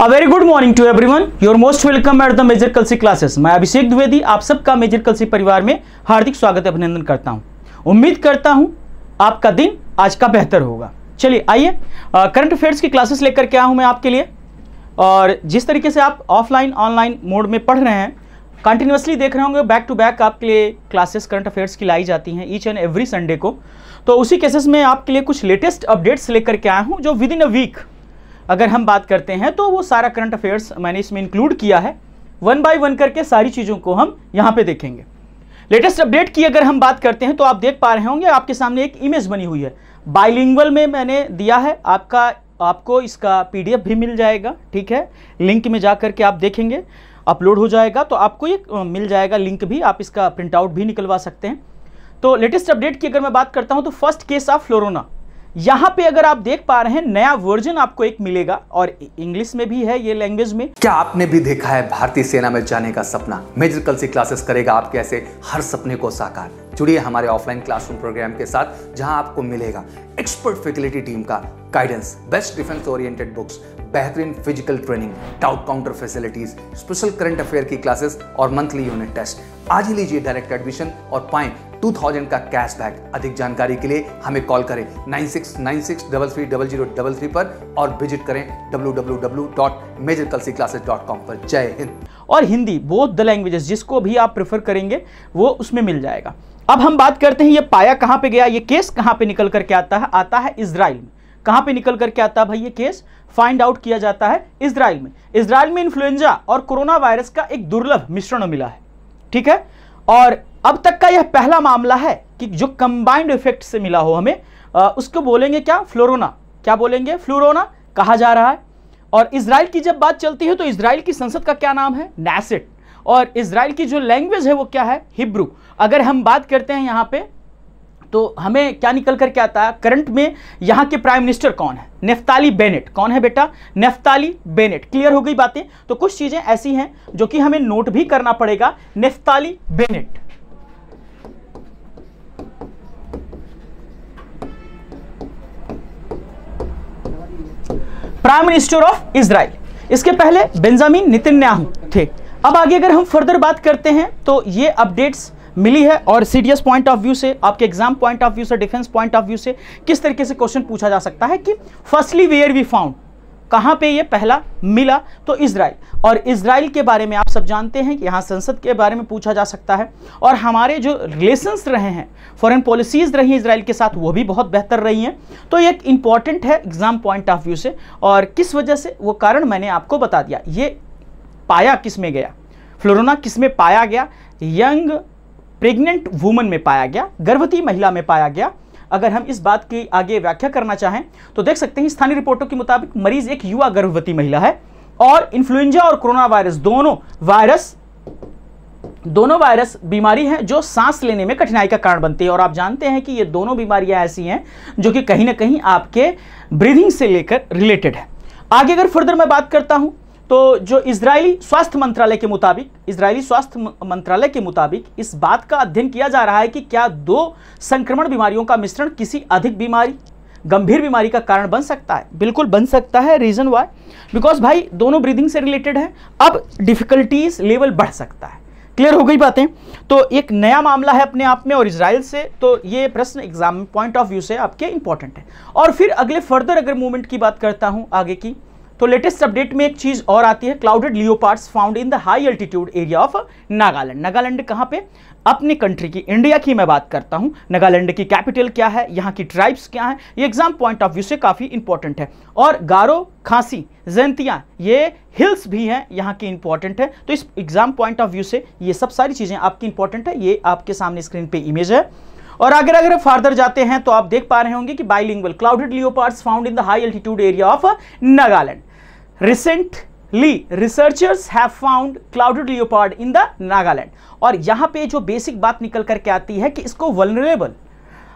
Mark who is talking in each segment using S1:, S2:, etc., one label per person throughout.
S1: a very good morning to everyone your most welcome at the Major Kalsi classes मैं अभिषेक द्विवेदी आप सबका major कलसी परिवार में हार्दिक स्वागत अभिनंदन करता हूँ उम्मीद करता हूं आपका दिन आज का बेहतर होगा चलिए आइए करंट अफेयर्स की क्लासेस लेकर के आया हूँ मैं आपके लिए और जिस तरीके से आप ऑफलाइन ऑनलाइन मोड में पढ़ रहे हैं कंटिन्यूसली देख रहे होंगे बैक टू बैक आपके लिए क्लासेस करंट अफेयर्स की लाई जाती हैं ईच एंड एवरी संडे को तो उसी केसेस में आपके लिए कुछ लेटेस्ट अपडेट्स लेकर के आया हूँ जो विद इन अ वीक अगर हम बात करते हैं तो वो सारा करंट अफेयर्स मैंने इसमें इंक्लूड किया है वन बाय वन करके सारी चीज़ों को हम यहाँ पे देखेंगे लेटेस्ट अपडेट की अगर हम बात करते हैं तो आप देख पा रहे होंगे आपके सामने एक इमेज बनी हुई है बाइलिंगल में मैंने दिया है आपका आपको इसका पी भी मिल जाएगा ठीक है लिंक में जा करके आप देखेंगे अपलोड हो जाएगा तो आपको ये मिल जाएगा लिंक भी आप इसका प्रिंटआउट भी निकलवा सकते हैं तो लेटेस्ट अपडेट की अगर मैं बात करता हूँ तो फर्स्ट केस ऑफ फ्लोरोना यहाँ पे अगर आप देख पा रहे हैं नया वर्जन आपको एक मिलेगा और इंग्लिश में भी है ये लैंग्वेज में
S2: क्या आपने भी देखा है भारतीय सेना में जाने का सपना मेजर कल सी क्लासेस करेगा आपके ऐसे हर सपने को साकार जुड़िए हमारे ऑफलाइन क्लासरूम प्रोग्राम के साथ जहां आपको मिलेगा एक्सपर्ट फैकल्टी टीम का guidance best defence oriented books बेहतरीन physical training doubt counter facilities special current affair की क्लासेस और मंथली यूनिट टेस्ट आज ही लीजिए डायरेक्ट एडमिशन और पाएं 2000 का कैशबैक अधिक जानकारी के लिए हमें कॉल करें 9696333033 पर और विजिट करें कॉम पर जय हिंद और हिंदी बोथ द लैंग्वेजेस जिसको भी आप
S1: प्रेफर करेंगे वो उसमें मिल जाएगा अब हम बात करते हैं ये पाया कहाँ पे गया ये केस कहाँ पे निकल करके आता है आता है इसराइल में कहां पे निकल करके आता है भाई ये केस फाइंड आउट किया जाता है इसराइल में इसराइल में इंफ्लुएंजा और कोरोना वायरस का एक दुर्लभ मिश्रण मिला है ठीक है और अब तक का यह पहला मामला है कि जो कंबाइंड इफेक्ट से मिला हो हमें आ, उसको बोलेंगे क्या फ्लोरोना क्या बोलेंगे फ्लोरोना कहा जा रहा है और इसराइल की जब बात चलती है तो इसराइल की संसद का क्या नाम है नैसेट और इसराइल की जो लैंग्वेज है वो क्या है हिब्रू अगर हम बात करते हैं यहाँ पे तो हमें क्या निकल कर के आता है करंट में यहाँ के प्राइम मिनिस्टर कौन है नेफ्ताली बेनेट कौन है बेटा नेफ्ताली बेनेट क्लियर हो गई बातें तो कुछ चीज़ें ऐसी हैं जो कि हमें नोट भी करना पड़ेगा Naftali Bennett prime minister of Israel इसके पहले बेंजामिन नितिन्याहू थे अब आगे अगर हम फर्दर बात करते हैं तो ये अपडेट्स मिली है और सीडीएस पॉइंट ऑफ व्यू से आपके एग्जाम पॉइंट ऑफ व्यू से डिफेंस पॉइंट ऑफ व्यू से किस तरीके से क्वेश्चन पूछा जा सकता है कि फर्स्टली वेयर वी फाउंड कहाँ पे ये पहला मिला तो इसराइल और इसराइल के बारे में आप सब जानते हैं कि यहाँ संसद के बारे में पूछा जा सकता है और हमारे जो रिलेशंस रहे हैं फॉरेन पॉलिसीज़ रही हैं इसराइल के साथ वो भी बहुत बेहतर रही हैं तो ये एक इंपॉर्टेंट है एग्ज़ाम पॉइंट ऑफ व्यू से और किस वजह से वो कारण मैंने आपको बता दिया ये पाया किस में गया फ्लोरोना किस में पाया गया यंग प्रेग्नेंट वुमन में पाया गया गर्भवती महिला में पाया गया अगर हम इस बात की आगे व्याख्या करना चाहें तो देख सकते हैं स्थानीय रिपोर्टों के मुताबिक मरीज एक युवा गर्भवती महिला है और इन्फ्लुएंजा और कोरोना वायरस दोनों वायरस दोनों वायरस बीमारी है जो सांस लेने में कठिनाई का कारण बनती है और आप जानते हैं कि ये दोनों बीमारियां ऐसी हैं जो कि कहीं ना कहीं आपके ब्रीदिंग से लेकर रिलेटेड है आगे अगर फर्दर मैं बात करता हूं तो जो इसराइली स्वास्थ्य मंत्रालय के मुताबिक इसराइली स्वास्थ्य मंत्रालय के मुताबिक इस बात का अध्ययन किया जा रहा है कि क्या दो संक्रमण बीमारियों का मिश्रण किसी अधिक बीमारी गंभीर बीमारी का कारण बन सकता है बिल्कुल बन सकता है रीजन वाई बिकॉज भाई दोनों ब्रीदिंग से रिलेटेड है अब डिफिकल्टीज लेवल बढ़ सकता है क्लियर हो गई बातें तो एक नया मामला है अपने आप में और इसराइल से तो ये प्रश्न एग्जाम पॉइंट ऑफ व्यू से आपके इंपॉर्टेंट है और फिर अगले फर्दर अगर मूवमेंट की बात करता हूँ आगे की तो लेटेस्ट अपडेट में एक चीज और आती है clouded leopards found in the high altitude area of Nagaland Nagaland कहाँ पे अपने कंट्री की इंडिया की मैं बात करता हूँ नागालैंड की कैपिटल क्या है यहाँ की ट्राइब्स क्या है ये एग्जाम पॉइंट ऑफ व्यू से काफ़ी इंपॉर्टेंट है और गारो खांसी जैंतियाँ ये हिल्स भी हैं यहाँ की इंपॉर्टेंट है तो इस एग्जाम पॉइंट ऑफ व्यू से ये सब सारी चीज़ें आपकी इंपॉर्टेंट है ये आपके सामने स्क्रीन पे इमेज है और अगर अगर फार्दर जाते हैं तो आप देख पा रहे होंगे कि bilingual clouded leopards found in the high altitude area of Nagaland recently researchers have found clouded leopard in the Nagaland और यहां पे जो बेसिक बात निकल करके आती है कि इसको वनरेबल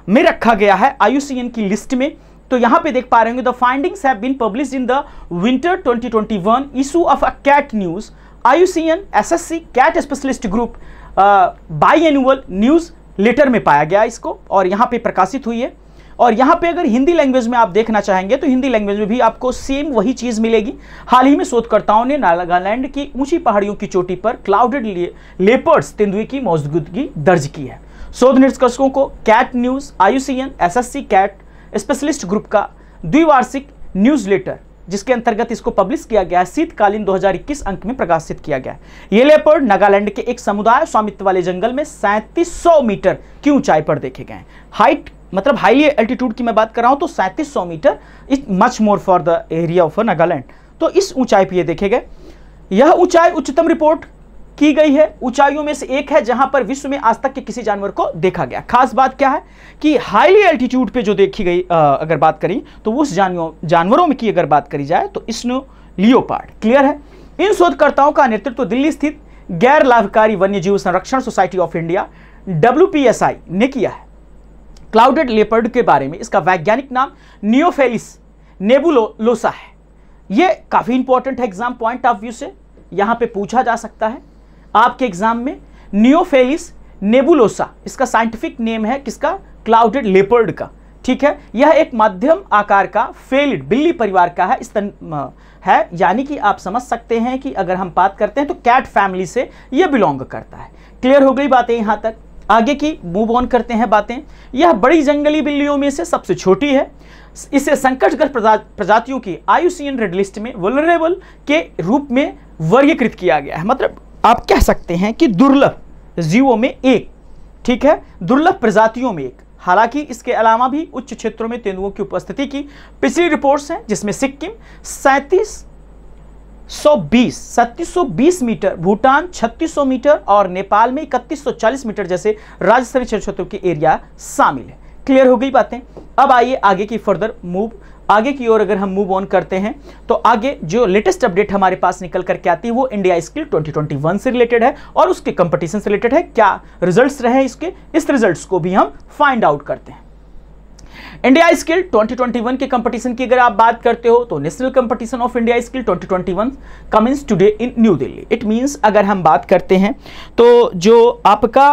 S1: में रखा गया है आयुसीएन की लिस्ट में तो यहां पे देख पा रहे होंगे the findings have been publish in the winter 2021 issue of a cat news IUCN SSC cat specialist group biannual newsletter में पाया गया इसको और यहां पे प्रकाशित हुई है और यहां पे अगर हिंदी लैंग्वेज में आप देखना चाहेंगे तो हिंदी लैंग्वेज में भी आपको सेम वही चीज़ मिलेगी हाल ही में शोधकर्ताओं ने नागालैंड की ऊंची पहाड़ियों की चोटी पर क्लाउडेड ले, लेपर्ड्स तेंदुए की मौजूदगी दर्ज की है शोध निष्कर्षकों को cat news IUCN SSC cat specialist group का द्विवार्षिक न्यूज़ लेटर जिसके अंतर्गत इसको पब्लिश किया गया है शीतकालीन 2021 अंक में प्रकाशित किया गया ये लेपर्ड नागालैंड के एक समुदाय स्वामित्व वाले जंगल में सैंतीस मीटर की ऊंचाई पर देखे गए हाइट मतलब हाईली एल्टीट्यूड की मैं बात कर रहा हूँ तो सैंतीस metre is much more for the area of Nagaland तो इस ऊंचाई पर ये देखे गए यह ऊंचाई उच्चतम रिपोर्ट की गई है ऊंचाइयों में से एक है जहां पर विश्व में आज तक के किसी जानवर को देखा गया खास बात क्या है कि हाईली एल्टीट्यूड पे जो देखी गई आ, अगर बात करें तो उस जानवरों में की अगर बात करी जाए तो इसनो लियोपार्ड क्लियर है इन शोधकर्ताओं का नेतृत्व तो दिल्ली स्थित गैर लाभकारी वन्यजीव संरक्षण सोसाइटी ऑफ इंडिया डब्ल्यू ने किया है क्लाउडेड लेपर्ड के बारे में इसका वैज्ञानिक नाम नियोफेलिस नेबुलोलोसा है ये काफ़ी इंपॉर्टेंट है एग्जाम पॉइंट ऑफ व्यू से यहाँ पे पूछा जा सकता है आपके एग्जाम में नियोफेलिस नेबुलोसा इसका साइंटिफिक नेम है किसका क्लाउडेड लेपर्ड का ठीक है यह एक मध्यम आकार का फेलिड बिल्ली परिवार का है इस तन है यानी कि आप समझ सकते हैं कि अगर हम बात करते हैं तो कैट फैमिली से यह बिलोंग करता है क्लियर हो गई बातें यहाँ तक आगे की मूव ऑन करते हैं बातें यह बड़ी जंगली बिल्लियों में से सबसे छोटी है इसे संकटग्रस्त प्रजातियों की आयुसीन रेड लिस्ट में वलरेबल के रूप में वर्गीकृत किया गया है मतलब आप कह सकते हैं कि दुर्लभ जीवों में एक ठीक है दुर्लभ प्रजातियों में एक हालांकि इसके अलावा भी उच्च क्षेत्रों में तेंदुओं की उपस्थिति की पिछली रिपोर्ट्स हैं जिसमें सिक्किम सैंतीस सौ मीटर भूटान 3600 मीटर और नेपाल में 3140 मीटर जैसे राज्य स्तरीय क्षेत्रों के एरिया शामिल है क्लियर हो गई बातें अब आइए आगे की फर्दर मूव आगे की ओर अगर हम मूव ऑन करते हैं तो आगे जो लेटेस्ट अपडेट हमारे पास निकल करके आती है वो इंडिया स्किल 2021 से रिलेटेड है और उसके कंपटीशन से रिलेटेड है क्या रिजल्ट्स रहे इसके इस रिजल्ट्स को भी हम फाइंड आउट करते हैं इंडिया स्किल 2021 के कंपटीशन की अगर आप बात करते हो तो national competition of India skill 2021 commences today in new Delhi it means अगर हम बात करते हैं तो जो आपका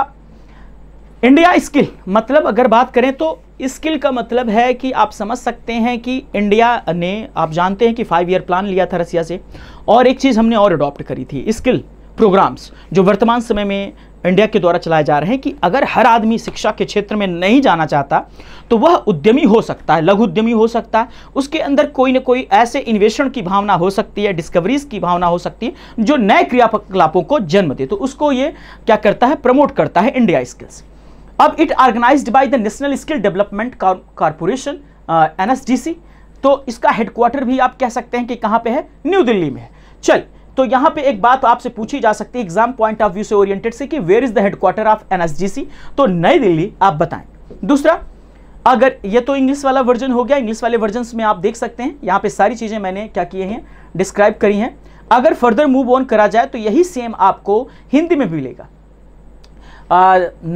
S1: इंडिया स्किल मतलब अगर बात करें तो स्किल का मतलब है कि आप समझ सकते हैं कि इंडिया ने आप जानते हैं कि फाइव ईयर प्लान लिया था रसिया से और एक चीज़ हमने और अडॉप्ट करी थी स्किल प्रोग्राम्स जो वर्तमान समय में इंडिया के द्वारा चलाए जा रहे हैं कि अगर हर आदमी शिक्षा के क्षेत्र में नहीं जाना चाहता तो वह उद्यमी हो सकता है लघु उद्यमी हो सकता है उसके अंदर कोई ना कोई ऐसे इन्वेषण की भावना हो सकती है डिस्कवरीज की भावना हो सकती है जो नए क्रियाकलापों को जन्म दे तो उसको ये क्या करता है प्रमोट करता है इंडिया स्किल्स अब it organize by the national skill development corporation and तो इसका हेडक्वार्टर भी आप कह सकते हैं कि कहाँ पर है न्यू दिल्ली में है चल तो यहां पे एक बात आपसे पूछी जा सकती है एग्जाम पॉइंट ऑफ व्यू से ओरिएंटेड से कि where is the headquarter of NSDC तो नई दिल्ली आप बताएं दूसरा अगर ये तो इंग्लिश वाला वर्जन हो गया इंग्लिश वाले वर्जन में आप देख सकते हैं यहां पे सारी चीज़ें मैंने क्या किए हैं डिस्क्राइब करी हैं अगर फर्दर मूव ऑन करा जाए तो यही सेम आपको हिंदी में भी मिलेगा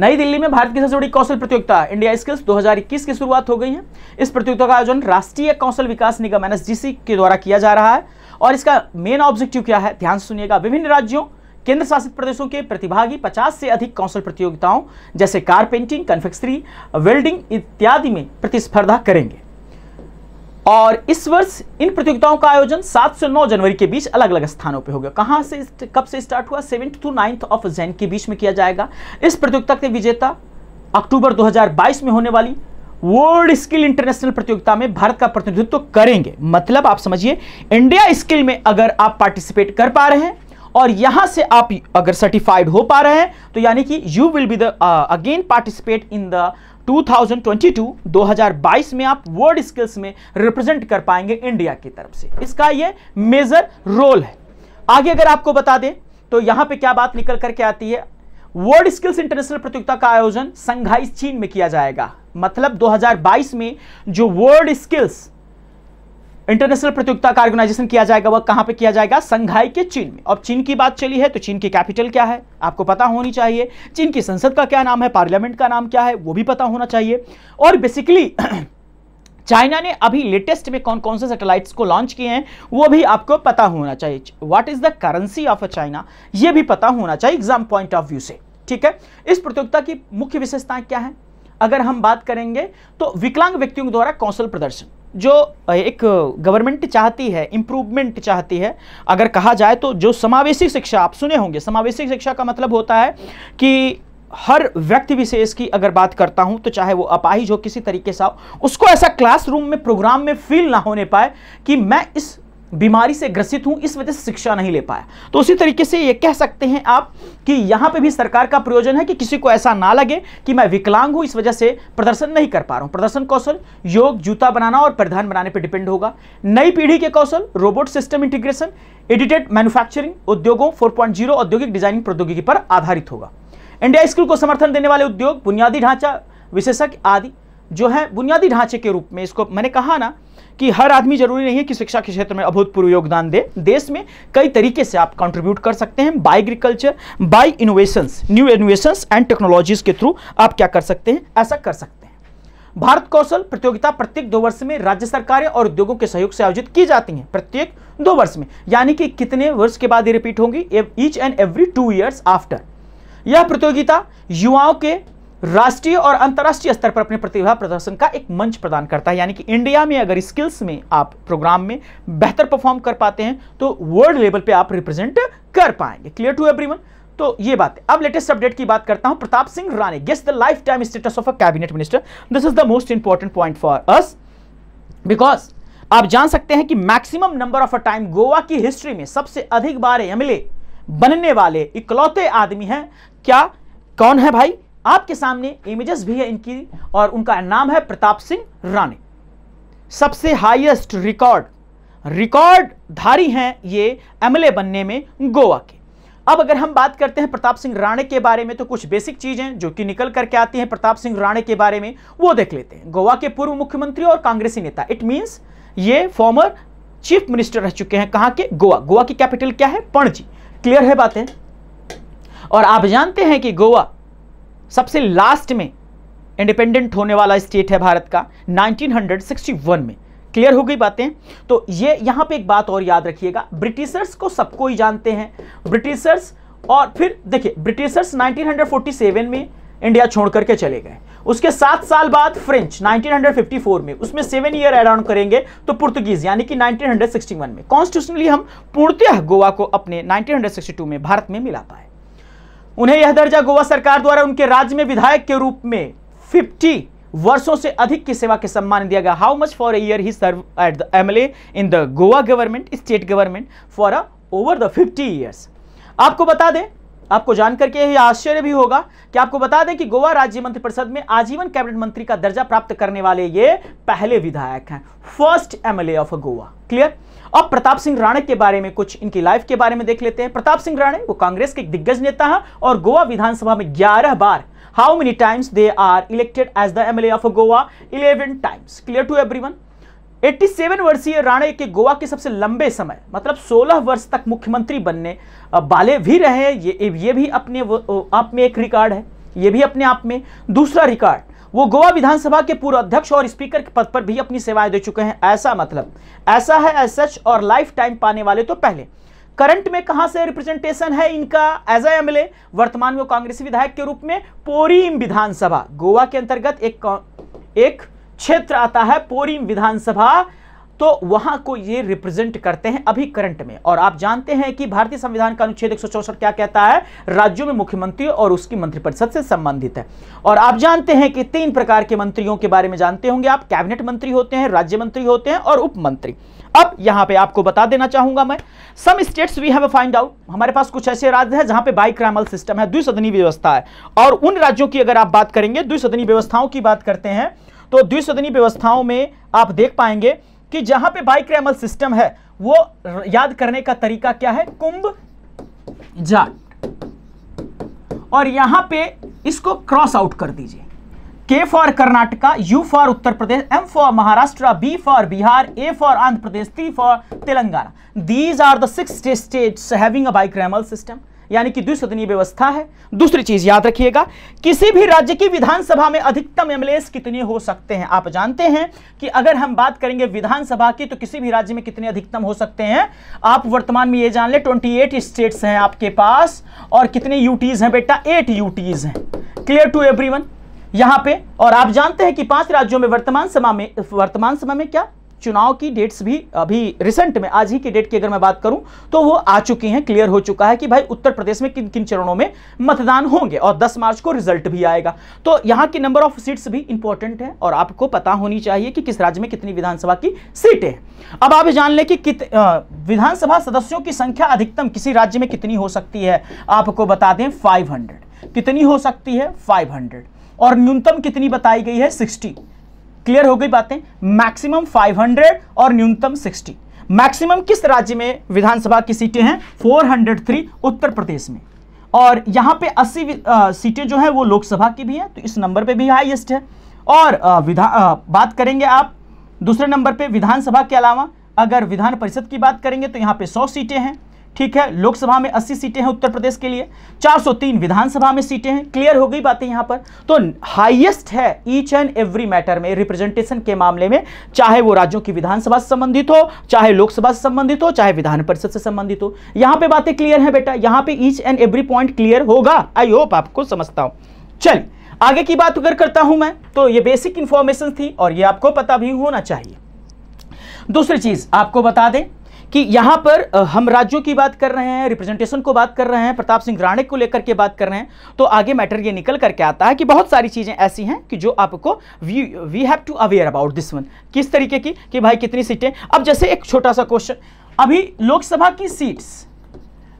S1: नई दिल्ली में भारत की सबसे बड़ी कौशल प्रतियोगिता इंडिया स्किल्स 2021 की शुरुआत हो गई है इस प्रतियोगिता का आयोजन राष्ट्रीय कौशल विकास निगम एनएसजीसी के द्वारा किया जा रहा है और इसका मेन ऑब्जेक्टिव क्या है ध्यान सुनिएगा विभिन्न राज्यों केंद्र शासित प्रदेशों के प्रतिभागी 50 से अधिक कौशल प्रतियोगिताओं जैसे कार पेंटिंग कन्फेक्सरी वेल्डिंग इत्यादि में प्रतिस्पर्धा करेंगे और इस वर्ष इन प्रतियोगिताओं का आयोजन 7 से 9 जनवरी के बीच अलग अलग स्थानों पर होगा कहां से कब से स्टार्ट हुआ seventh to ninth of Jan के बीच में किया जाएगा इस प्रतियोगिता के विजेता अक्टूबर दो में होने वाली वर्ल्ड स्किल इंटरनेशनल प्रतियोगिता में भारत का प्रतिनिधित्व करेंगे मतलब आप समझिए इंडिया स्किल में अगर आप पार्टिसिपेट कर पा रहे हैं और यहां से आप अगर सर्टिफाइड हो पा रहे हैं तो यानी कि you will be the again participate in the 2022 2022 में आप वर्ल्ड स्किल्स में रिप्रेजेंट कर पाएंगे इंडिया की तरफ से इसका ये मेजर रोल है आगे अगर आपको बता दें तो यहां पे क्या बात निकल करके आती है वर्ल्ड स्किल्स इंटरनेशनल प्रतियोगिता का आयोजन संघाई चीन में किया जाएगा मतलब 2022 में जो वर्ल्ड स्किल्स इंटरनेशनल प्रतियोगिता का ऑर्गेनाइजेशन किया जाएगा वह कहां पे किया जाएगा संघाई के चीन में अब चीन की बात चली है तो चीन की कैपिटल क्या है आपको पता होनी चाहिए चीन की संसद का क्या नाम है पार्लियामेंट का नाम क्या है वो भी पता होना चाहिए और बेसिकली चाइना ने अभी लेटेस्ट में कौन कौन से सैटेलाइट्स को लॉन्च किए हैं वो भी आपको पता होना चाहिए what is the currency of a China ये भी पता होना चाहिए एग्जाम पॉइंट ऑफ व्यू से ठीक है इस प्रतियोगिता की मुख्य विशेषताएं क्या है अगर हम बात करेंगे तो विकलांग व्यक्तियों द्वारा कौशल प्रदर्शन जो एक गवर्नमेंट चाहती है इंप्रूवमेंट चाहती है अगर कहा जाए तो जो समावेशी शिक्षा आप सुने होंगे समावेशी शिक्षा का मतलब होता है कि हर व्यक्ति विशेष की अगर बात करता हूं तो चाहे वो अपाहिज हो किसी तरीके से हो उसको ऐसा क्लासरूम में प्रोग्राम में फील ना होने पाए कि मैं इस बीमारी से ग्रसित हूं इस वजह से शिक्षा नहीं ले पाया तो उसी तरीके से ये कह सकते हैं आप कि यहां पे भी सरकार का प्रयोजन है कि किसी को ऐसा ना लगे कि मैं विकलांग हूं इस वजह से प्रदर्शन नहीं कर पा रहा हूं प्रदर्शन कौशल योग जूता बनाना और प्रधान बनाने पर डिपेंड होगा नई पीढ़ी के कौशल robot system integration edited manufacturing उद्योगों फोर औद्योगिक डिजाइनिंग प्रौद्योगिकी पर आधारित होगा इंडिया स्किल को समर्थन देने वाले उद्योग बुनियादी ढांचा विशेषज्ञ आदि जो है बुनियादी ढांचे के रूप में इसको मैंने कहा ना कि हर आदमी जरूरी नहीं है कि शिक्षा के क्षेत्र में अभूतपूर्व योगदान दे देश में कई तरीके से आप कंट्रीब्यूट कर सकते हैं by agriculture by innovations new innovations and technologies के थ्रू आप क्या कर सकते हैं ऐसा कर सकते हैं भारत कौशल प्रतियोगिता प्रत्येक दो वर्ष में राज्य सरकारें और उद्योगों के सहयोग से आयोजित की जाती हैं प्रत्येक दो वर्ष में यानी कि कितने वर्ष के बाद ये रिपीट होंगी each and every two years after यह प्रतियोगिता युवाओं के राष्ट्रीय और अंतर्राष्ट्रीय स्तर पर अपने प्रतिभा प्रदर्शन का एक मंच प्रदान करता है यानी कि इंडिया में अगर स्किल्स में आप प्रोग्राम में बेहतर परफॉर्म कर पाते हैं तो वर्ल्ड लेवल पे आप रिप्रेजेंट कर पाएंगे क्लियर टू एवरीवन तो ये बात है अब लेटेस्ट अपडेट की बात करता हूं Pratap Singh Rane guess the lifetime status of a cabinet minister this is the most important point for us because आप जान सकते हैं कि maximum number of a time Goa की हिस्ट्री में सबसे अधिक बार एमएलए बनने वाले इकलौते आदमी हैं क्या कौन है भाई आपके सामने इमेजेस भी है इनकी और उनका नाम है प्रताप सिंह राणे सबसे हाईएस्ट रिकॉर्ड रिकॉर्ड धारी हैं ये एमएलए बनने में गोवा के अब अगर हम बात करते हैं प्रताप सिंह राणे के बारे में तो कुछ बेसिक चीज़ें जो कि निकल करके आती हैं प्रताप सिंह राणे के बारे में वो देख लेते हैं गोवा के पूर्व मुख्यमंत्री और कांग्रेसी नेता इट मींस ये फॉर्मर चीफ मिनिस्टर रह चुके हैं कहाँ के गोवा गोवा की कैपिटल क्या है पणजी क्लियर है बातें और आप जानते हैं कि गोवा सबसे लास्ट में इंडिपेंडेंट होने वाला स्टेट है भारत का 1961 में क्लियर हो गई बातें तो ये यहां पे एक बात और याद रखिएगा ब्रिटिशर्स को सबको ही जानते हैं ब्रिटिशर्स और फिर देखिए ब्रिटिशर्स 1947 में इंडिया छोड़ करके चले गए उसके सात साल बाद फ्रेंच 1954 में उसमें सेवन ईयर एड ऑन करेंगे तो पुर्तगीज यानी कि 1961 में कॉन्स्टिट्यूशनली हम पूर्णतः गोवा को अपने 1962 में भारत में मिला पाए उन्हें यह दर्जा गोवा सरकार द्वारा उनके राज्य में विधायक के रूप में 50 वर्षों से अधिक की सेवा के सम्मान दिया गया how much for a year he serve at the MLA in the Goa government state government for a over the 50 years आपको बता दें आपको जानकर के आश्चर्य भी होगा कि आपको बता दें कि गोवा राज्य मंत्रिपरिषद में आजीवन कैबिनेट मंत्री का दर्जा प्राप्त करने वाले ये पहले विधायक हैं first MLA of Goa clear अब प्रताप सिंह राणे के बारे में कुछ इनकी लाइफ के बारे में देख लेते हैं प्रताप सिंह राणे वो कांग्रेस के एक दिग्गज नेता है और गोवा विधानसभा में ग्यारह बार how many times they are elected as the MLA of Goa eleven times clear to every 87 वर्षीय राणे के गोवा के सबसे लंबे समय मतलब 16 वर्ष तक मुख्यमंत्री बनने बाले भी रहे ये ये भी अपने आप में एक रिकॉर्ड है ये भी अपने आप में दूसरा रिकॉर्ड वो गोवा विधानसभा के पूर्व अध्यक्ष और स्पीकर के पद पर भी अपनी सेवाएं दे चुके हैं ऐसा मतलब ऐसा है एज सच और लाइफ टाइम पाने वाले तो पहले करंट में कहां से रिप्रेजेंटेशन है इनका एज ए एमएलए वर्तमान में कांग्रेसी विधायक के रूप में पोरीम विधानसभा गोवा के अंतर्गत एक एक क्षेत्र आता है पोरीम विधानसभा तो वहां को ये रिप्रेजेंट करते हैं अभी करंट में और आप जानते हैं कि भारतीय संविधान का अनुच्छेद एक क्या कहता है राज्यों में मुख्यमंत्री और उसकी मंत्रिपरिषद से संबंधित है और आप जानते हैं कि तीन प्रकार के मंत्रियों के बारे में जानते होंगे आप कैबिनेट मंत्री होते हैं राज्य मंत्री होते हैं और उप मंत्री अब यहां पर आपको बता देना चाहूंगा मैं some states we have find out हमारे पास कुछ ऐसे राज्य है जहां पर बाइक्रामल सिस्टम है द्विसदनी व्यवस्था है और उन राज्यों की अगर आप बात करेंगे द्विसदनी व्यवस्थाओं की बात करते हैं तो द्विसदनी व्यवस्थाओं में आप देख पाएंगे कि जहां पे रैमल सिस्टम है वो याद करने का तरीका क्या है कुंभ जाट और यहां पे इसको क्रॉस आउट कर दीजिए K for Karnataka U for Uttar Pradesh M for Maharashtra B for Bihar A for Andhra Pradesh T for Telangana these are the six states having a bicameral system यानी कि द्विसदनीय व्यवस्था है दूसरी चीज याद रखिएगा किसी भी राज्य की विधानसभा में अधिकतम एमएलए कितने हो सकते हैं आप जानते हैं कि अगर हम बात करेंगे विधानसभा की तो किसी भी राज्य में कितने अधिकतम हो सकते हैं आप वर्तमान में यह जान ले एट स्टेट्स हैं आपके पास और कितने यूटीज हैं बेटा एट यूटीज हैं क्लियर टू वन यहां पे और आप जानते हैं कि पांच राज्यों में वर्तमान समा में वर्तमान समय में क्या चुनाव की डेट्स भी अभी रिसेंट में आज ही की डेट की अगर मैं बात करूं तो वो आ चुकी हैं क्लियर हो चुका है कि भाई उत्तर प्रदेश में किन किन चरणों में मतदान होंगे और 10 मार्च को रिजल्ट भी आएगा तो यहाँ की नंबर ऑफ सीट्स भी इंपॉर्टेंट है और आपको पता होनी चाहिए कि किस राज्य में कितनी विधानसभा की सीटें हैं अब आप जान लें कि कित विधानसभा सदस्यों की संख्या अधिकतम किसी राज्य में कितनी हो सकती है आपको बता दें फाइव कितनी हो सकती है फाइव और न्यूनतम कितनी बताई गई है सिक्सटी क्लियर हो गई बातें मैक्सिमम 500 और न्यूनतम 60 मैक्सिमम किस राज्य में विधानसभा की सीटें हैं 403 उत्तर प्रदेश में और यहां पे 80 सीटें जो हैं वो लोकसभा की भी हैं तो इस नंबर पे भी हाईएस्ट है और आ, आ, बात करेंगे आप दूसरे नंबर पे विधानसभा के अलावा अगर विधान परिषद की बात करेंगे तो यहां पे 100 सीटें हैं ठीक है लोकसभा में 80 सीटें हैं उत्तर प्रदेश के लिए 403 विधानसभा में सीटें हैं क्लियर हो गई बातें यहां पर तो हाईएस्ट है ईच एंड एवरी मैटर में रिप्रेजेंटेशन के मामले में चाहे वो राज्यों की विधानसभा से संबंधित हो चाहे लोकसभा से संबंधित हो चाहे विधान परिषद से संबंधित हो यहां पर बातें क्लियर है बेटा यहां पर each and every point clear होगा आई होप आपको समझता हूं चलिए आगे की बात अगर करता हूं मैं तो ये बेसिक इंफॉर्मेशन थी और ये आपको पता भी होना चाहिए दूसरी चीज आपको बता दें कि यहां पर हम राज्यों की बात कर रहे हैं रिप्रेजेंटेशन को बात कर रहे हैं प्रताप सिंह राणे को लेकर के बात कर रहे हैं तो आगे मैटर ये निकल करके आता है कि बहुत सारी चीज़ें ऐसी हैं कि जो आपको we we have to aware about this one किस तरीके की कि भाई कितनी सीटें अब जैसे एक छोटा सा क्वेश्चन अभी लोकसभा की सीट्स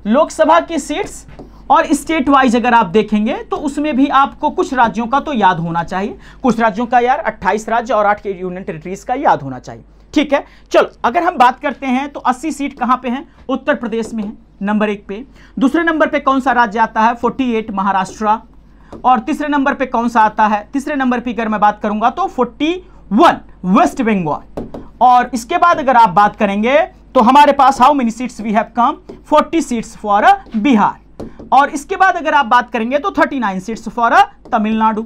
S1: लोकसभा की सीट्स और स्टेट वाइज अगर आप देखेंगे तो उसमें भी आपको कुछ राज्यों का तो याद होना चाहिए कुछ राज्यों का यार 28 राज्य और 8 यूनियन टेरिटरीज का याद होना चाहिए ठीक है चलो अगर हम बात करते हैं तो 80 सीट कहां पे है उत्तर प्रदेश में है नंबर एक पे दूसरे नंबर पे कौन सा राज्य आता है 48 महाराष्ट्र और तीसरे नंबर पे कौन सा आता है तीसरे नंबर पे अगर मैं बात करूंगा तो 41 वेस्ट बंगाल और इसके बाद अगर आप बात करेंगे तो हमारे पास how many seats we have come 40 seats for Bihar और इसके बाद अगर आप बात करेंगे तो नाइन सीट्स फॉर तमिलनाडु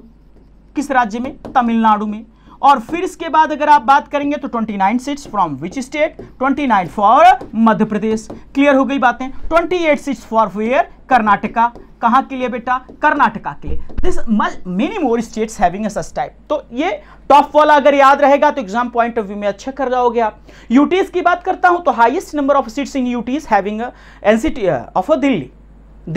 S1: किस राज्य में तमिलनाडु में और फिर इसके बाद अगर आप बात करेंगे तो 29 seats from which state 29 for Madhya Pradesh clear हो गई बातें 28 सीट्स फॉर फेयर कर्नाटका कहां के लिए बेटा कर्नाटका के लिए this many more states having a such type तो ये टॉप वाला अगर याद रहेगा तो एग्जाम पॉइंट ऑफ व्यू में अच्छा कर जाओगे आप यूटीज की बात करता हूं तो highest number of seats in UTs having NCT of Delhi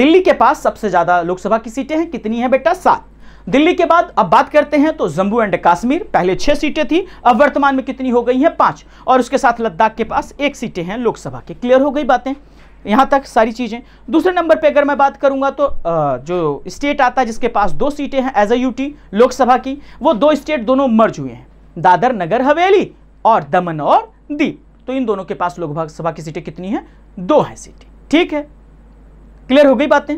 S1: Delhi के पास सबसे ज्यादा लोकसभा की सीटें हैं कितनी है बेटा सात दिल्ली के बाद अब बात करते हैं तो जम्मू एंड कश्मीर पहले छह सीटें थी अब वर्तमान में कितनी हो गई हैं पांच और उसके साथ लद्दाख के पास एक सीटें हैं लोकसभा की क्लियर हो गई बातें यहां तक सारी चीज़ें दूसरे नंबर पे अगर मैं बात करूंगा तो जो स्टेट आता है जिसके पास दो सीटें हैं एज ए यूटी लोकसभा की वो दो स्टेट दोनों मर्ज हुए हैं दादर नगर हवेली और दमन और दीप तो इन दोनों के पास लोकसभा की सीटें कितनी हैं दो हैं सीटें ठीक है क्लियर हो गई बातें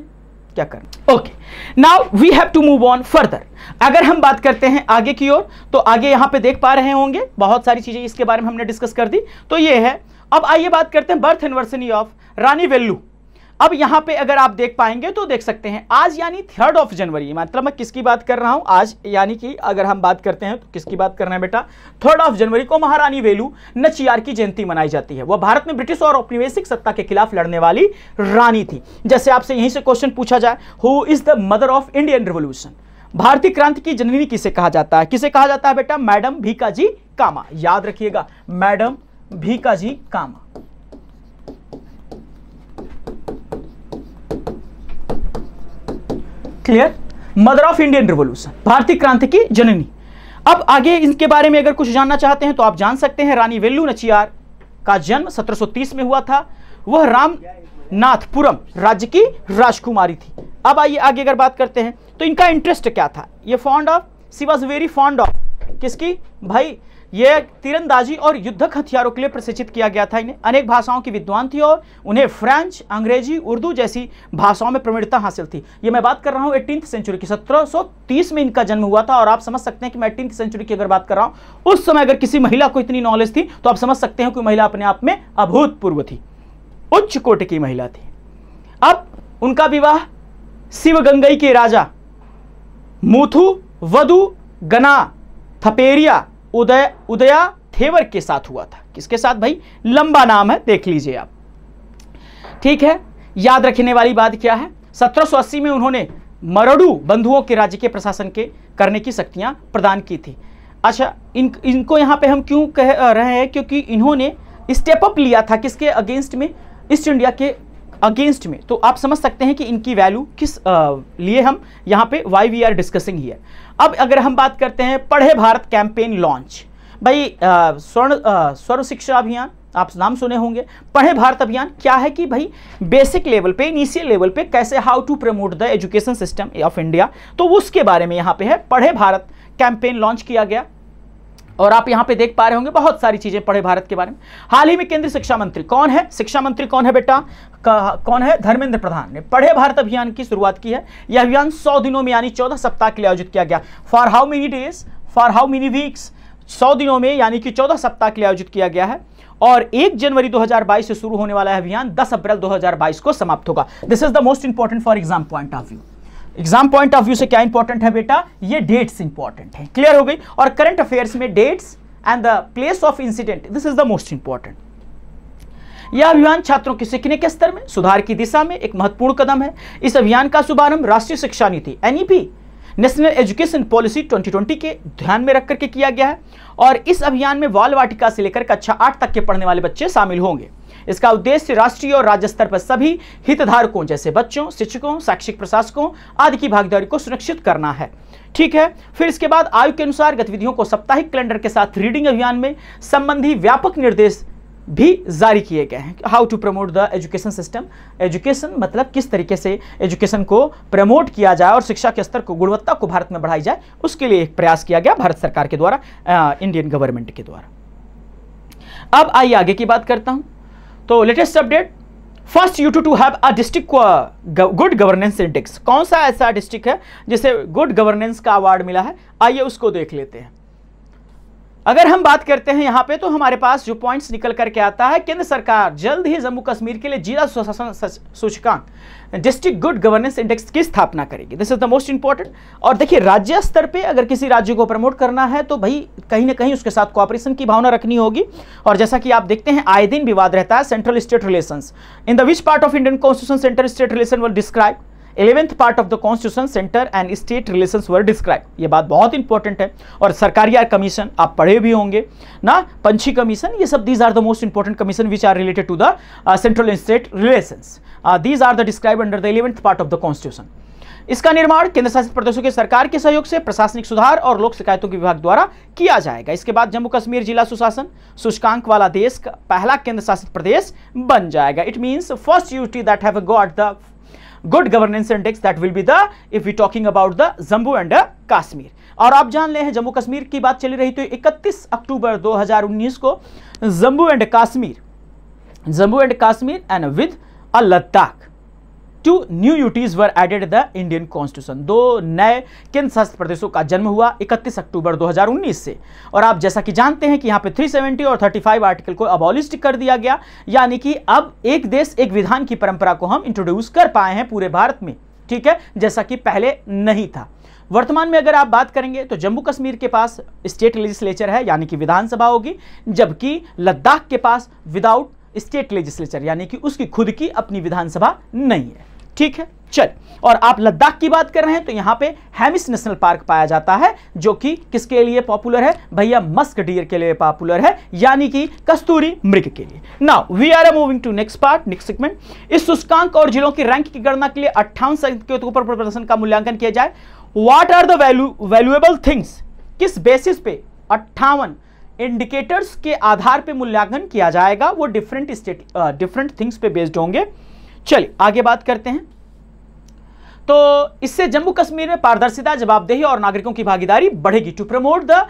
S1: क्या करना okay now we have to move on further अगर हम बात करते हैं आगे की ओर तो आगे यहां पे देख पा रहे होंगे बहुत सारी चीज़ें इसके बारे में हमने डिस्कस कर दी तो ये है अब आइए बात करते हैं birth anniversary of Rani Velu अब यहां पे अगर आप देख पाएंगे तो देख सकते हैं आज यानी थर्ड ऑफ जनवरी मतलब मैं किसकी बात कर रहा हूं आज यानी कि अगर हम बात करते हैं तो किसकी बात करना है बेटा थर्ड ऑफ जनवरी को महारानी वेलू नचियार की जयंती मनाई जाती है वह भारत में ब्रिटिश और औपनिवेशिक सत्ता के खिलाफ लड़ने वाली रानी थी जैसे आपसे यहीं से क्वेश्चन पूछा जाए who is the mother of Indian revolution भारतीय क्रांति की जननी किसे कहा जाता है किसे कहा जाता है बेटा मैडम भीकाजी कामा याद रखिएगा madam Bhikaji Cama clear mother of Indian revolution भारतीय क्रांति की जननी अब आगे इनके बारे में अगर कुछ जानना चाहते हैं तो आप जान सकते हैं रानी वेल्लू नचियार का जन्म 1730 में हुआ था वह रामनाथपुरम राज्य की राजकुमारी थी अब आइए आगे अगर बात करते हैं तो इनका इंटरेस्ट क्या था ये fond of she was very fond of किसकी भाई ये तीरंदाजी और युद्धक हथियारों के लिए प्रशिक्षित किया गया था इन्हें अनेक भाषाओं की विद्वान थी और उन्हें फ्रेंच अंग्रेजी उर्दू जैसी भाषाओं में प्रवीणता हासिल थी ये मैं बात कर रहा हूँ एटीन सेंचुरी की 1730 में इनका जन्म हुआ था और आप समझ सकते हैं कि मैं एटीन सेंचुरी की अगर बात कर रहा हूँ उस समय अगर किसी महिला को इतनी नॉलेज थी तो आप समझ सकते हैं कि महिला अपने आप में अभूतपूर्व थी उच्च कोटि की महिला थी अब उनका विवाह शिवगंगई के राजा मूथु वधु गना थपेरिया उदय उदया थेवर के साथ हुआ था किसके साथ भाई लंबा नाम है देख लीजिए आप ठीक है याद रखने वाली बात क्या है 1780 में उन्होंने मरड़ू बंधुओं के राज्य के प्रशासन के करने की शक्तियां प्रदान की थी अच्छा इन इनको यहाँ पे हम क्यों कह रहे हैं क्योंकि इन्होंने स्टेप अप लिया था किसके अगेंस्ट में ईस्ट इंडिया के अगेंस्ट में तो आप समझ सकते हैं कि इनकी वैल्यू किस आ, लिए हम यहाँ पे वाई वी आर डिस्कसिंग है अब अगर हम बात करते हैं पढ़े भारत कैंपेन लॉन्च भाई स्वर्ण सर्व शिक्षा अभियान आप नाम सुने होंगे पढ़े भारत अभियान क्या है कि भाई बेसिक लेवल पे इनिशियल लेवल पे कैसे how to promote the education system of India तो उसके बारे में यहाँ पे है पढ़े भारत कैंपेन लॉन्च किया गया और आप यहां पे देख पा रहे होंगे बहुत सारी चीजें पढ़े भारत के बारे में हाल ही में केंद्रीय शिक्षा मंत्री कौन है शिक्षा मंत्री कौन है बेटा कौन है धर्मेंद्र प्रधान ने पढ़े भारत अभियान की शुरुआत की है यह अभियान सौ दिनों में यानी चौदह सप्ताह के लिए आयोजित किया गया for how many days for how many weeks सौ दिनों में यानी कि चौदह सप्ताह के लिए आयोजित किया गया है और एक जनवरी 2022 से शुरू होने वाला अभियान 10 अप्रैल 2022 को समाप्त होगा this is the most important for exam point of view exam point of view से क्या इंपॉर्टेंट है बेटा ये डेट्स इंपॉर्टेंट है क्लियर हो गई और करंट अफेयर्स में dates and the place of incident this is the most important यह अभियान छात्रों के सीखने के स्तर में सुधार की दिशा में एक महत्वपूर्ण कदम है इस अभियान का शुभारंभ राष्ट्रीय शिक्षा नीति एनईपी नेशनल एजुकेशन पॉलिसी 2020 के ध्यान में रख करके किया गया है और इस अभियान में वाल वाटिका से लेकर कक्षा आठ तक के पढ़ने वाले बच्चे शामिल होंगे इसका उद्देश्य राष्ट्रीय और राज्य स्तर पर सभी हितधारकों जैसे बच्चों शिक्षकों शैक्षिक प्रशासकों आदि की भागीदारी को सुनिश्चित करना है ठीक है फिर इसके बाद आयु के अनुसार गतिविधियों को साप्ताहिक कैलेंडर के साथ रीडिंग अभियान में संबंधी व्यापक निर्देश भी जारी किए गए हैं how to promote the education system education मतलब किस तरीके से एजुकेशन को प्रमोट किया जाए और शिक्षा के स्तर को गुणवत्ता को भारत में बढ़ाई जाए उसके लिए एक प्रयास किया गया भारत सरकार के द्वारा इंडियन गवर्नमेंट के द्वारा अब आइए आगे की बात करता हूं तो latest update first you to to have a district good governance index कौन सा ऐसा डिस्ट्रिक्ट है जिसे गुड गवर्नेंस का अवार्ड मिला है आइए उसको देख लेते हैं अगर हम बात करते हैं यहाँ पे तो हमारे पास जो पॉइंट्स निकल करके आता है केंद्र सरकार जल्द ही जम्मू कश्मीर के लिए जिला सुशासन सूचकांक डिस्ट्रिक्ट गुड गवर्नेंस इंडेक्स की स्थापना करेगी this is the most important और देखिए राज्य स्तर पे अगर किसी राज्य को प्रमोट करना है तो भाई कहीं ना कहीं उसके साथ कॉपरेशन की भावना रखनी होगी और जैसा कि आप देखते हैं आए दिन विवाद रहता है central state relation in the which part of Indian constitution central state relation will describe eleventh part of the constitution centre and state relation were describe ये बात बहुत इंपॉर्टेंट है और सरकारी आर कमीशन आप पढ़े भी होंगे ना पंछी कमीशन ये सब these are the most important commission which are related to the central and state relation these are the describe under the eleventh part of the constitution इसका निर्माण केंद्र शासित प्रदेशों के सरकार के सहयोग से प्रशासनिक सुधार और लोक शिकायतों के विभाग द्वारा किया जाएगा इसके बाद जम्मू कश्मीर जिला सुशासन सूचकांक वाला देश का पहला केंद्र शासित प्रदेश बन जाएगा it means first UT that have got the good governance index that will be the if you talking about the Jammu and Kashmir और आप जान ले हैं जम्मू कश्मीर की बात चली रही तो 31 अक्टूबर 2019 को Jammu and Kashmir Jammu and Kashmir and with a Ladakh two new UTs were added the Indian constitution दो नए केंद्र शासित प्रदेशों का जन्म हुआ 31 अक्टूबर 2019 से और आप जैसा कि जानते हैं कि यहाँ पे 370 और 35 आर्टिकल को अबॉलिस्ट कर दिया गया यानी कि अब एक देश एक विधान की परंपरा को हम इंट्रोड्यूस कर पाए हैं पूरे भारत में ठीक है जैसा कि पहले नहीं था वर्तमान में अगर आप बात करेंगे तो जम्मू कश्मीर के पास स्टेट लेजिस्लेचर है यानी कि विधानसभा होगी जबकि लद्दाख के पास विदाउट स्टेट लेजिस्लेचर यानी कि उसकी खुद की अपनी विधानसभा नहीं है ठीक है चल और आप लद्दाख की बात कर रहे हैं तो यहां पे हैमिस नेशनल पार्क पाया जाता है जो कि किसके लिए पॉपुलर है भैया मस्क डियर के लिए पॉपुलर है यानी कि कस्तूरी मृग के लिए now we are moving to next part next segment इस सुस्कांक और जिलों की रैंक की गणना के लिए अट्ठावन के ऊपर प्रदर्शन का मूल्यांकन किया जाए what are value valuable things किस बेसिस पे अट्ठावन इंडिकेटर्स के आधार पर मूल्यांकन किया जाएगा वो डिफरेंट स्टेट डिफरेंट थिंग्स पे बेस्ड होंगे चलिए आगे बात करते हैं तो इससे जम्मू कश्मीर में पारदर्शिता जवाबदेही और नागरिकों की भागीदारी बढ़ेगी to promote the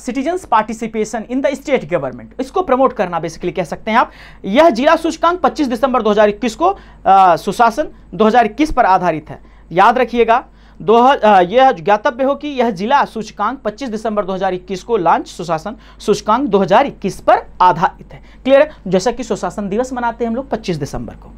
S1: citizens participation in the state government इसको प्रमोट करना बेसिकली कह सकते हैं आप यह जिला सूचकांक 25 दिसंबर 2021 को आ, uh, सुशासन 2021 पर आधारित है याद रखिएगा दो uh, यह ज्ञातव्य हो कि यह जिला सूचकांक 25 दिसंबर 2021 को लॉन्च सुशासन सूचकांक 2021 पर आधारित है क्लियर है जैसा कि सुशासन दिवस मनाते हैं हम लोग 25 दिसंबर को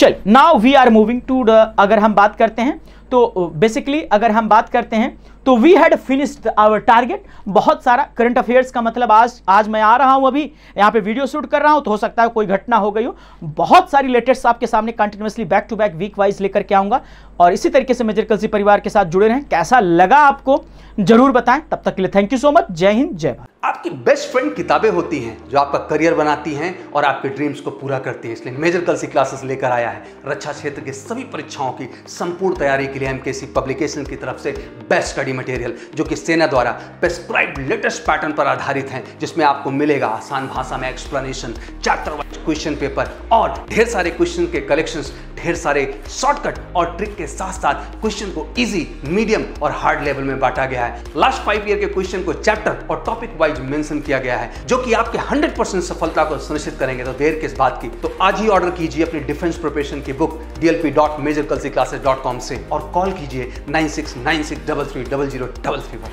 S1: चल now we are moving to अगर हम बात करते हैं तो बेसिकली अगर हम बात करते हैं तो we had finished our target बहुत सारा करंट अफेयर्स का मतलब आज आज मैं आ रहा हूं अभी यहां पे वीडियो शूट कर रहा हूं तो हो सकता है कोई घटना हो गई हो बहुत सारी लेटेस्ट आपके सामने continuously back to back week wise लेकर के आऊंगा और इसी तरीके से मेजर कलसी परिवार के साथ जुड़े रहें कैसा लगा आपको जरूर बताएं तब तक के लिए थैंक यू सो मच जय हिंद जय भारत
S2: आपकी बेस्ट फ्रेंड किताबें होती हैं जो आपका करियर बनाती हैं और आपके ड्रीम्स को पूरा करती हैं इसलिए मेजर कलसी क्लासेस लेकर आया है रक्षा अच्छा क्षेत्र के सभी परीक्षाओं की संपूर्ण तैयारी के लिए एम पब्लिकेशन की तरफ से बेस्ट स्टडी मटेरियल जो कि सेना द्वारा प्रेस्क्राइब लेटेस्ट पैटर्न पर आधारित है जिसमें आपको मिलेगा आसान भाषा में explanation chapter wise question paper और ढेर सारे क्वेश्चन के कलेक्शन ढेर सारे शॉर्टकट और ट्रिक के साथ साथ क्वेश्चन को इजी मीडियम और हार्ड लेवल में बांटा गया है लास्ट फाइव ईयर के क्वेश्चन को चैप्टर और टॉपिक वाइज मेंशन किया गया है जो कि आपके 100% सफलता को सुनिश्चित करेंगे तो देर किस बात की तो आज ही ऑर्डर कीजिए अपनी डिफेंस प्रिपरेशन की बुक डीएलपी से और कॉल कीजिए नाइन